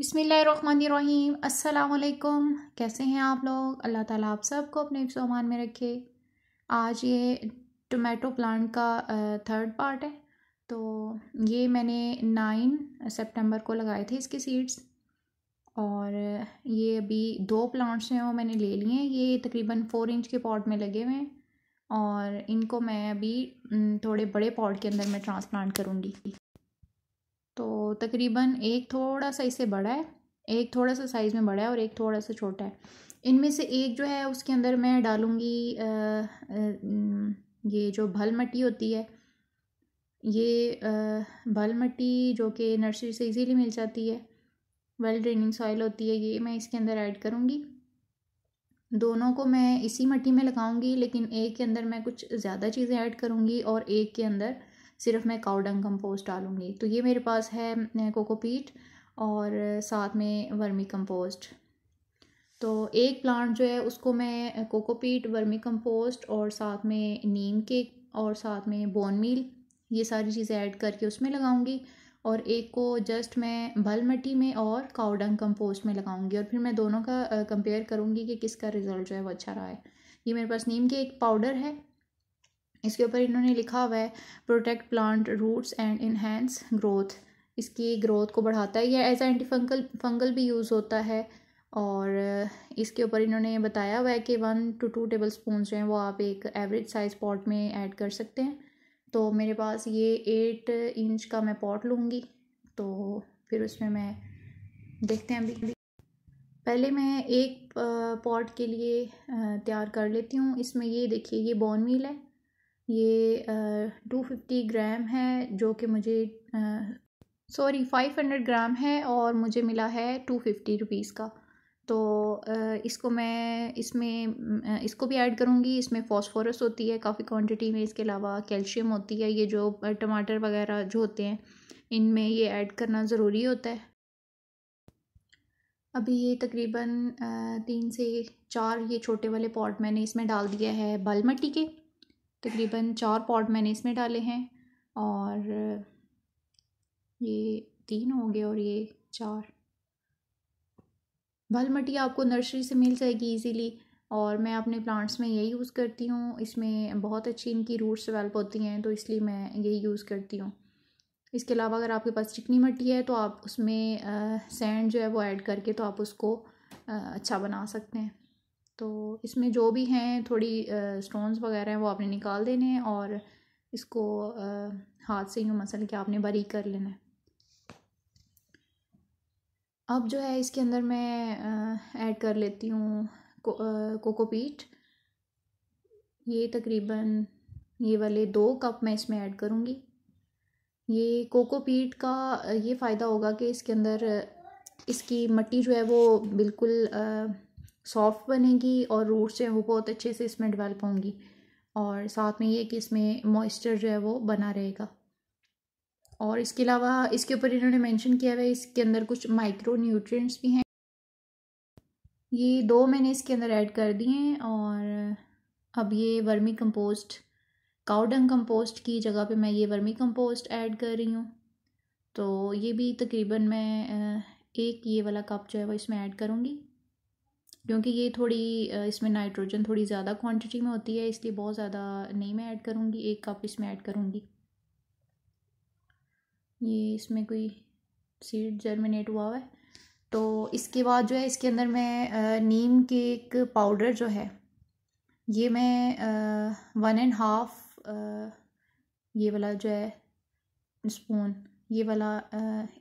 बिसमीम् अल्लाम कैसे हैं आप लोग अल्लाह ताला आप सबको अपने सामान में रखे आज ये टोमेटो प्लांट का थर्ड पार्ट है तो ये मैंने नाइन सितंबर को लगाए थे इसके सीड्स और ये अभी दो प्लांट्स हैं वो मैंने ले लिए हैं ये तकरीबन फ़ोर इंच के पॉट में लगे हुए हैं और इनको मैं अभी थोड़े बड़े पॉट के अंदर मैं ट्रांसप्लांट करूँगी तो तकरीबन एक थोड़ा सा इससे बड़ा है एक थोड़ा सा साइज़ में बड़ा है और एक थोड़ा सा छोटा है इनमें से एक जो है उसके अंदर मैं डालूँगी ये जो भल मट्टी होती है ये भल मट्टी जो कि नर्सरी से इजीली मिल जाती है वेल ड्रेनिंग सॉइल होती है ये मैं इसके अंदर ऐड करूँगी दोनों को मैं इसी मट्टी में लगाऊंगी लेकिन एक के अंदर मैं कुछ ज़्यादा चीज़ें ऐड करूँगी और एक के अंदर सिर्फ मैं काउडंग कंपोस्ट डालूँगी तो ये मेरे पास है कोकोपीट और साथ में वर्मी कंपोस्ट तो एक प्लांट जो है उसको मैं कोकोपीट वर्मी कंपोस्ट और साथ में नीम केक और साथ में बोन मील ये सारी चीज़ें ऐड करके उसमें लगाऊंगी और एक को जस्ट मैं भल मट्टी में और काउडंग कंपोस्ट में लगाऊंगी और फिर मैं दोनों का कंपेयर करूंगी कि किसका रिज़ल्ट जो है वो अच्छा रहा है ये मेरे पास नीम के एक पाउडर है इसके ऊपर इन्होंने लिखा हुआ है protect plant roots and enhance growth इसकी ग्रोथ को बढ़ाता है यह एज एंटी फंगल फंगल भी यूज़ होता है और इसके ऊपर इन्होंने बताया हुआ है कि one two two tablespoon जो हैं वो आप एक एवरेज साइज़ पॉट में ऐड कर सकते हैं तो मेरे पास ये एट इंच का मैं पॉट लूँगी तो फिर उसमें मैं देखते हैं अभी पहले मैं एक पॉट के लिए तैयार कर लेती हूँ इसमें ये देखिए ये बॉर्न मील है ये टू फिफ्टी ग्राम है जो कि मुझे सॉरी फाइव हंड्रेड ग्राम है और मुझे मिला है टू फिफ्टी रुपीज़ का तो इसको मैं इसमें इसको भी ऐड करूँगी इसमें फॉस्फोरस होती है काफ़ी क्वांटिटी में इसके अलावा कैल्शियम होती है ये जो टमाटर वगैरह जो होते हैं इनमें ये ऐड करना ज़रूरी होता है अभी ये तकरीबन तीन से चार ये छोटे वाले पॉट मैंने इसमें डाल दिया है बाल मट्टी के तकरीबन चार पॉट मैंने इसमें डाले हैं और ये तीन हो गए और ये चार भल मटी आपको नर्सरी से मिल जाएगी इजीली और मैं अपने प्लांट्स में यही यूज़ करती हूँ इसमें बहुत अच्छी इनकी रूट्स डिवेल्प होती हैं तो इसलिए मैं यही यूज़ करती हूँ इसके अलावा अगर आपके पास चिकनी मट्टी है तो आप उसमें सैंड जो है वो ऐड करके तो आप उसको आ, अच्छा बना सकते हैं तो इसमें जो भी हैं थोड़ी स्टोन्स वगैरह हैं वो आपने निकाल देने हैं और इसको हाथ से यूँ मसल के आपने बारीक कर लेना है अब जो है इसके अंदर मैं ऐड कर लेती हूँ को, कोकोपीट ये तकरीबन ये वाले दो कप मैं इसमें ऐड करूँगी ये कोकोपीट का ये फ़ायदा होगा कि इसके अंदर इसकी मट्टी जो है वो बिल्कुल आ, सॉफ्ट बनेगी और रूट्स जो है वो बहुत अच्छे से इसमें डेवलप होंगी और साथ में ये कि इसमें मॉइस्चर जो है वो बना रहेगा और इसके अलावा इसके ऊपर इन्होंने मेंशन किया हुआ है इसके अंदर कुछ माइक्रो न्यूट्रिएंट्स भी हैं ये दो मैंने इसके अंदर ऐड कर दिए हैं और अब ये वर्मी कंपोस्ट काउडंग कंपोस्ट की जगह पे मैं ये वर्मी कंपोस्ट ऐड कर रही हूँ तो ये भी तकरीबन मैं एक ये वाला कप जो है वो इसमें ऐड करूँगी क्योंकि ये थोड़ी इसमें नाइट्रोजन थोड़ी ज़्यादा क्वांटिटी में होती है इसलिए बहुत ज़्यादा नहीं मैं ऐड करूँगी एक कप इसमें ऐड करूँगी ये इसमें कोई सीड जर्मिनेट हुआ हुआ है तो इसके बाद जो है इसके अंदर मैं नीम के एक पाउडर जो है ये मैं वन एंड हाफ ये वाला जो है स्पून ये वाला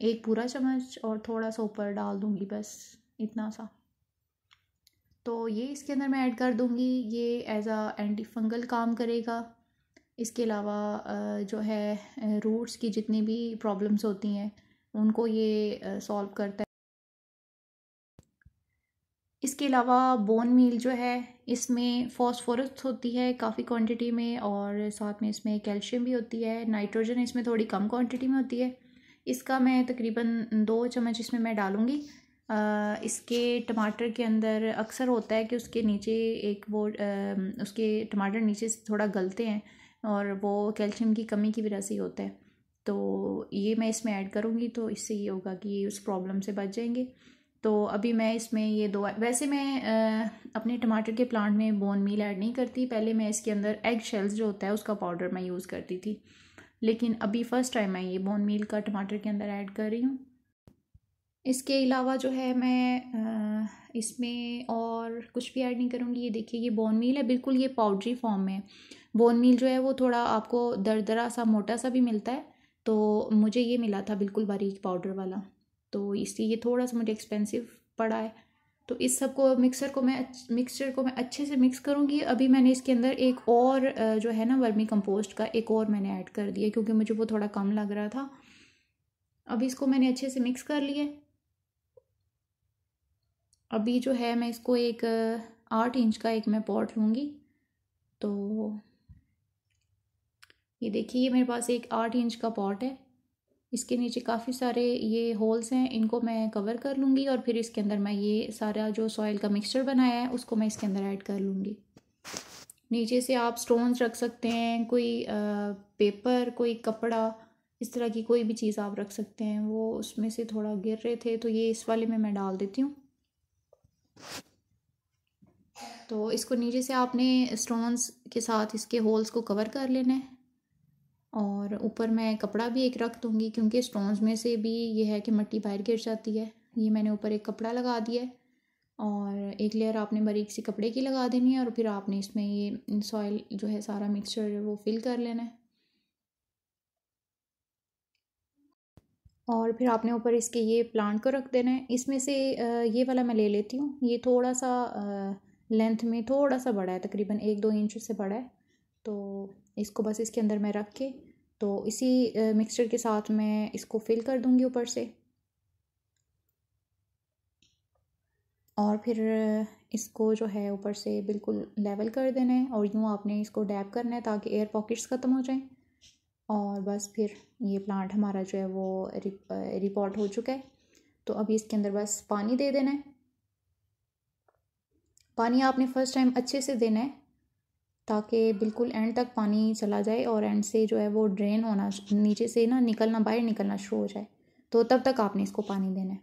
एक पूरा चम्मच और थोड़ा सा ऊपर डाल दूँगी बस इतना सा तो ये इसके अंदर मैं ऐड कर दूँगी ये एज़ आ एंटी फंगल काम करेगा इसके अलावा जो है रूट्स की जितनी भी प्रॉब्लम्स होती हैं उनको ये सॉल्व करता है इसके अलावा बोन मील जो है इसमें फॉस्फोरस होती है काफ़ी क्वांटिटी में और साथ में इसमें कैल्शियम भी होती है नाइट्रोजन इसमें थोड़ी कम क्वांटिटी में होती है इसका मैं तकरीबन दो चम्मच इसमें मैं डालूँगी इसके टमाटर के अंदर अक्सर होता है कि उसके नीचे एक वो उसके टमाटर नीचे से थोड़ा गलते हैं और वो कैल्शियम की कमी की वजह से ही होता है तो ये मैं इसमें ऐड करूँगी तो इससे ये होगा कि ये उस प्रॉब्लम से बच जाएंगे तो अभी मैं इसमें ये दो वैसे मैं अपने टमाटर के प्लांट में बोन मील ऐड नहीं करती पहले मैं इसके अंदर एग शेल्स जो होता है उसका पाउडर मैं यूज़ करती थी लेकिन अभी फ़र्स्ट टाइम मैं ये बोन मील का टमाटर के अंदर ऐड कर रही हूँ इसके अलावा जो है मैं इसमें और कुछ भी ऐड नहीं करूँगी ये देखिए ये बोन मील है बिल्कुल ये पाउडरी फॉर्म में बोन मील जो है वो थोड़ा आपको दरदरा सा मोटा सा भी मिलता है तो मुझे ये मिला था बिल्कुल बारीक पाउडर वाला तो इसलिए ये थोड़ा सा मुझे एक्सपेंसिव पड़ा है तो इस सब को मिक्सर को मैं मिक्सचर को मैं अच्छे से मिक्स करूँगी अभी मैंने इसके अंदर एक और जो है ना वर्मी कंपोस्ट का एक और मैंने ऐड कर दिया क्योंकि मुझे वो थोड़ा कम लग रहा था अब इसको मैंने अच्छे से मिक्स कर लिया अभी जो है मैं इसको एक आठ इंच का एक मैं पॉट लूँगी तो ये देखिए ये मेरे पास एक आठ इंच का पॉट है इसके नीचे काफ़ी सारे ये होल्स हैं इनको मैं कवर कर लूँगी और फिर इसके अंदर मैं ये सारा जो सॉइल का मिक्सचर बनाया है उसको मैं इसके अंदर ऐड कर लूँगी नीचे से आप स्टोन्स रख सकते हैं कोई पेपर कोई कपड़ा इस तरह की कोई भी चीज़ आप रख सकते हैं वो उसमें से थोड़ा गिर रहे थे तो ये इस वाले में मैं डाल देती हूँ तो इसको नीचे से आपने स्टोन्स के साथ इसके होल्स को कवर कर लेना है और ऊपर मैं कपड़ा भी एक रख दूँगी क्योंकि स्टोन्स में से भी ये है कि मिट्टी बाहर गिर जाती है ये मैंने ऊपर एक कपड़ा लगा दिया है और एक लेयर आपने बारीक सी कपड़े की लगा देनी है और फिर आपने इसमें ये सॉइल जो है सारा मिक्सचर वो फिल कर लेना है और फिर आपने ऊपर इसके ये प्लांट को रख देना है इसमें से ये वाला मैं ले लेती हूँ ये थोड़ा सा लेंथ में थोड़ा सा बड़ा है तकरीबन एक दो इंच से बड़ा है तो इसको बस इसके अंदर मैं रख के तो इसी मिक्सचर के साथ मैं इसको फिल कर दूँगी ऊपर से और फिर इसको जो है ऊपर से बिल्कुल लेवल कर देना है और यूँ आपने इसको डैप करना है ताकि एयर पॉकेट्स ख़त्म हो जाएँ और बस फिर ये प्लांट हमारा जो है वो रिपोर्ट हो चुका है तो अभी इसके अंदर बस पानी दे देना है पानी आपने फर्स्ट टाइम अच्छे से देना है ताकि बिल्कुल एंड तक पानी चला जाए और एंड से जो है वो ड्रेन होना नीचे से ना निकलना बाहर निकलना शुरू हो जाए तो तब तक आपने इसको पानी देना है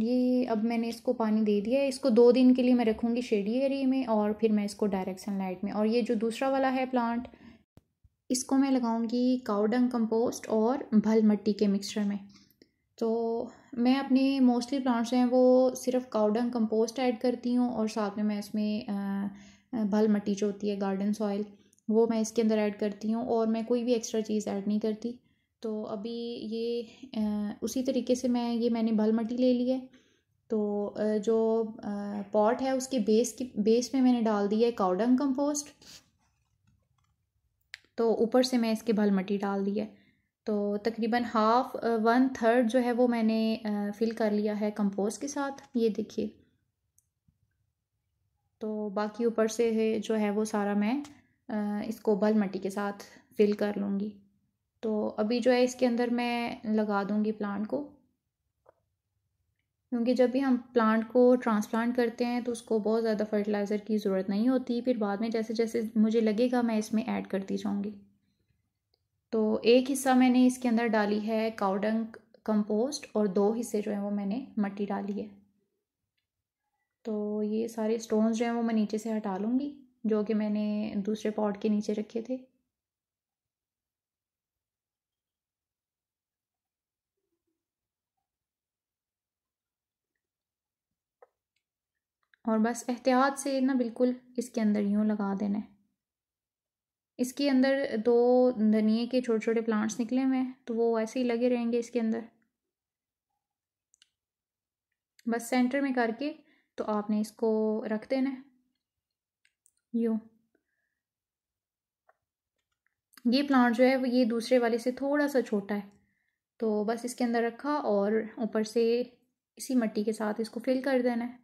ये अब मैंने इसको पानी दे दिया है इसको दो दिन के लिए मैं रखूँगी शेडी एरिए में और फिर मैं इसको डायरेक्ट सनलाइट में और ये जो दूसरा वाला है प्लांट इसको मैं लगाऊंगी काउडंग कंपोस्ट और भल मट्टी के मिक्सचर में तो मैं अपने मोस्टली प्लांट्स हैं वो सिर्फ काउडंग कंपोस्ट ऐड करती हूँ और साथ में मैं इसमें भल मट्टी जो होती है गार्डन सॉइल वो मैं इसके अंदर ऐड करती हूँ और मैं कोई भी एक्स्ट्रा चीज़ ऐड नहीं करती तो अभी ये उसी तरीके से मैं ये मैंने भल मटी ले ली है तो जो पॉट है उसके बेस की बेस में मैंने डाल दी है काउडंग कंपोस्ट तो ऊपर से मैं इसके भल मटी डाल दी है तो तकरीबन हाफ वन थर्ड जो है वो मैंने फिल कर लिया है कंपोस्ट के साथ ये देखिए तो बाकी ऊपर से जो है वो सारा मैं इसको भल मट्टी के साथ फिल कर लूँगी तो अभी जो है इसके अंदर मैं लगा दूँगी प्लांट को क्योंकि जब भी हम प्लांट को ट्रांसप्लांट करते हैं तो उसको बहुत ज़्यादा फर्टिलाइज़र की ज़रूरत नहीं होती फिर बाद में जैसे जैसे मुझे लगेगा मैं इसमें ऐड करती जाऊँगी तो एक हिस्सा मैंने इसके अंदर डाली है काउडंग कंपोस्ट और दो हिस्से जो हैं वो मैंने मट्टी डाली है तो ये सारे स्टोन्स जो हैं वो मैं नीचे से हटा लूँगी जो कि मैंने दूसरे पॉट के नीचे रखे थे और बस एहतियात से ना बिल्कुल इसके अंदर यूँ लगा देना है इसके अंदर दो धनिए के छोटे छोटे प्लांट्स निकले हुए हैं तो वो ऐसे ही लगे रहेंगे इसके अंदर बस सेंटर में करके तो आपने इसको रख देना है यूँ ये प्लांट जो है वो ये दूसरे वाले से थोड़ा सा छोटा है तो बस इसके अंदर रखा और ऊपर से इसी मट्टी के साथ इसको फिल कर देना है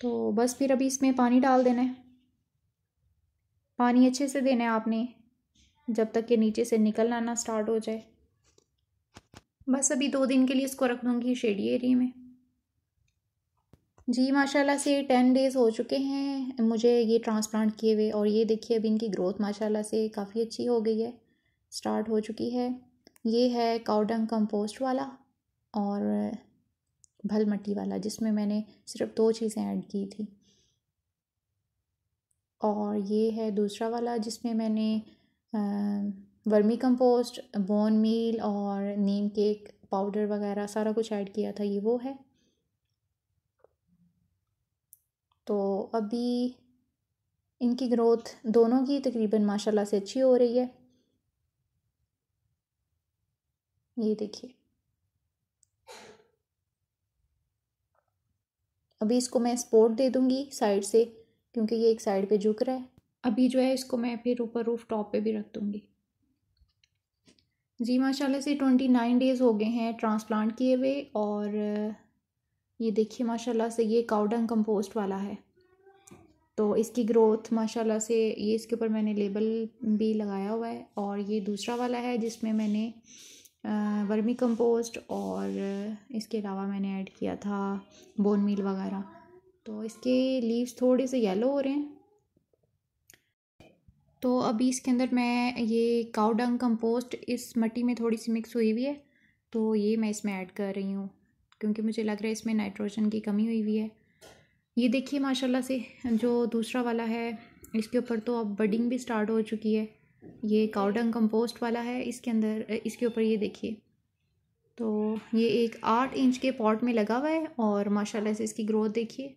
तो बस फिर अभी इसमें पानी डाल देना है पानी अच्छे से देना है आपने जब तक ये नीचे से निकल आना स्टार्ट हो जाए बस अभी दो दिन के लिए इसको रख दूँगी शेडी एरिए में जी माशाल्लाह से टेन डेज़ हो चुके हैं मुझे ये ट्रांसप्लांट किए हुए और ये देखिए अभी इनकी ग्रोथ माशाल्लाह से काफ़ी अच्छी हो गई है स्टार्ट हो चुकी है ये है काउडंग कंपोस्ट वाला और भल मट्टी वाला जिसमें मैंने सिर्फ दो चीज़ें ऐड की थी और ये है दूसरा वाला जिसमें मैंने वर्मी कंपोस्ट बोन मील और नीम केक पाउडर वगैरह सारा कुछ ऐड किया था ये वो है तो अभी इनकी ग्रोथ दोनों की तकरीबन माशाल्लाह से अच्छी हो रही है ये देखिए अभी इसको मैं सपोर्ट दे दूँगी साइड से क्योंकि ये एक साइड पे झुक रहा है अभी जो है इसको मैं फिर ऊपर रूफ टॉप पे भी रख दूँगी जी माशाल्लाह से ट्वेंटी नाइन डेज़ हो गए हैं ट्रांसप्लांट किए हुए और ये देखिए माशाल्लाह से ये काउडंग कंपोस्ट वाला है तो इसकी ग्रोथ माशाल्लाह से ये इसके ऊपर मैंने लेबल भी लगाया हुआ है और ये दूसरा वाला है जिसमें मैंने वर्मी कम्पोस्ट और इसके अलावा मैंने ऐड किया था बोन मील वगैरह तो इसके लीव्स थोड़े से येलो हो रहे हैं तो अभी इसके अंदर मैं ये काउडंग कंपोस्ट इस मट्टी में थोड़ी सी मिक्स हुई हुई है तो ये मैं इसमें ऐड कर रही हूँ क्योंकि मुझे लग रहा है इसमें नाइट्रोजन की कमी हुई हुई है ये देखिए माशाल्लाह से जो दूसरा वाला है इसके ऊपर तो अब बडिंग भी स्टार्ट हो चुकी है ये काउडंग कंपोस्ट वाला है इसके अंदर इसके ऊपर ये देखिए तो ये एक आठ इंच के पॉट में लगा हुआ है और माशाल्लाह से इसकी ग्रोथ देखिए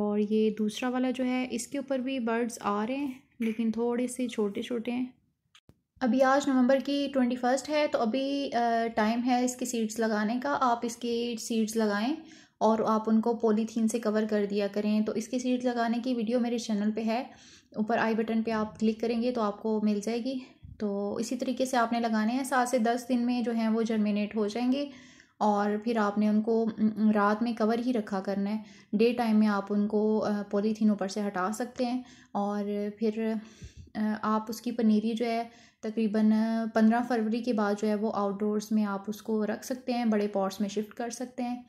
और ये दूसरा वाला जो है इसके ऊपर भी बर्ड्स आ रहे हैं लेकिन थोड़े से छोटे छोटे हैं अभी आज नवंबर की ट्वेंटी फर्स्ट है तो अभी टाइम है इसके सीड्स लगाने का आप इसके सीड्स लगाएं और आप उनको पॉलीथीन से कवर कर दिया करें तो इसके सीड्स लगाने की वीडियो मेरे चैनल पे है ऊपर आई बटन पे आप क्लिक करेंगे तो आपको मिल जाएगी तो इसी तरीके से आपने लगाने हैं सात से दस दिन में जो हैं वो जर्मिनेट हो जाएंगे और फिर आपने उनको रात में कवर ही रखा करना है डे टाइम में आप उनको पॉलीथीन ऊपर से हटा सकते हैं और फिर आप उसकी पनीरी जो है तकरीबन पंद्रह फरवरी के बाद जो है वो आउटडोर्स में आप उसको रख सकते हैं बड़े पॉट्स में शिफ्ट कर सकते हैं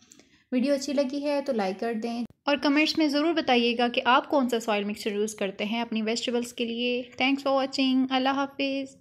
वीडियो अच्छी लगी है तो लाइक कर दें और कमेंट्स में ज़रूर बताइएगा कि आप कौन सा सॉइल मिक्सचर यूज़ करते हैं अपनी वेजिटेबल्स के लिए थैंक्स फॉर वॉचिंग अल्लाह हाफिज़